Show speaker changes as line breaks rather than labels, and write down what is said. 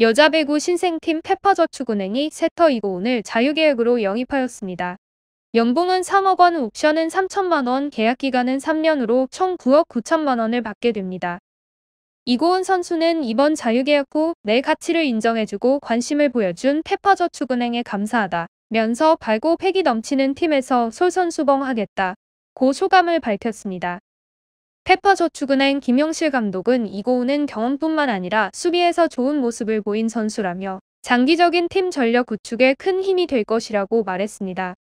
여자 배구 신생팀 페퍼저축은행이 세터이고 오늘 자유계약으로 영입하였습니다. 연봉은 3억 원, 옵션은 3천만 원, 계약기간은 3년으로 총 9억 9천만 원을 받게 됩니다. 이고은 선수는 이번 자유계약 후 내 가치를 인정해주고 관심을 보여준 페퍼저축은행에 감사하다. 면서 발고 패기 넘치는 팀에서 솔선수범하겠다. 고 소감을 밝혔습니다. 페퍼저축은행 김영실 감독은 이고우는 경험뿐만 아니라 수비에서 좋은 모습을 보인 선수라며 장기적인 팀 전력 구축에 큰 힘이 될 것이라고 말했습니다.